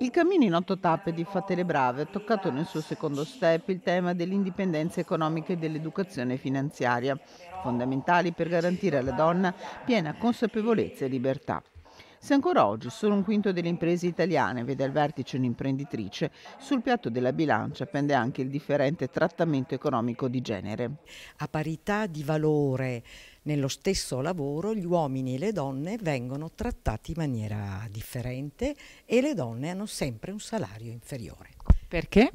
Il cammino in otto tappe di Fatte le Brave ha toccato nel suo secondo step il tema dell'indipendenza economica e dell'educazione finanziaria, fondamentali per garantire alla donna piena consapevolezza e libertà. Se ancora oggi solo un quinto delle imprese italiane vede al vertice un'imprenditrice, sul piatto della bilancia pende anche il differente trattamento economico di genere. A parità di valore nello stesso lavoro gli uomini e le donne vengono trattati in maniera differente e le donne hanno sempre un salario inferiore. Perché?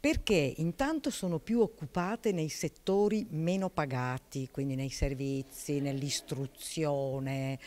Perché intanto sono più occupate nei settori meno pagati, quindi nei servizi, nell'istruzione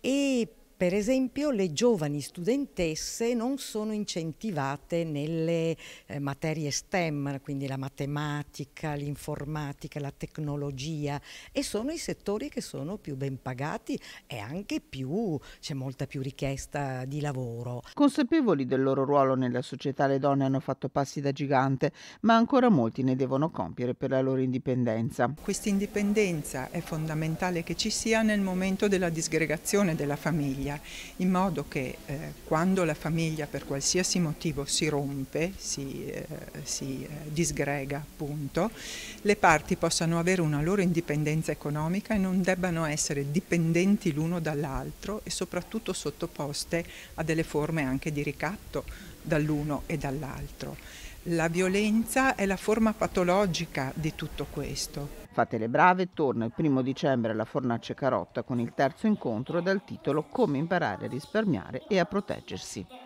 e per esempio le giovani studentesse non sono incentivate nelle eh, materie STEM, quindi la matematica, l'informatica, la tecnologia e sono i settori che sono più ben pagati e anche più c'è molta più richiesta di lavoro. Consapevoli del loro ruolo nella società le donne hanno fatto passi da gigante, ma ancora molti ne devono compiere per la loro indipendenza. Questa indipendenza è fondamentale che ci sia nel momento della disgregazione della famiglia famiglia, in modo che eh, quando la famiglia per qualsiasi motivo si rompe, si, eh, si eh, disgrega appunto, le parti possano avere una loro indipendenza economica e non debbano essere dipendenti l'uno dall'altro e soprattutto sottoposte a delle forme anche di ricatto dall'uno e dall'altro. La violenza è la forma patologica di tutto questo. Fate le brave, torna il primo dicembre alla Fornace Carotta con il terzo incontro dal titolo Come imparare a risparmiare e a proteggersi.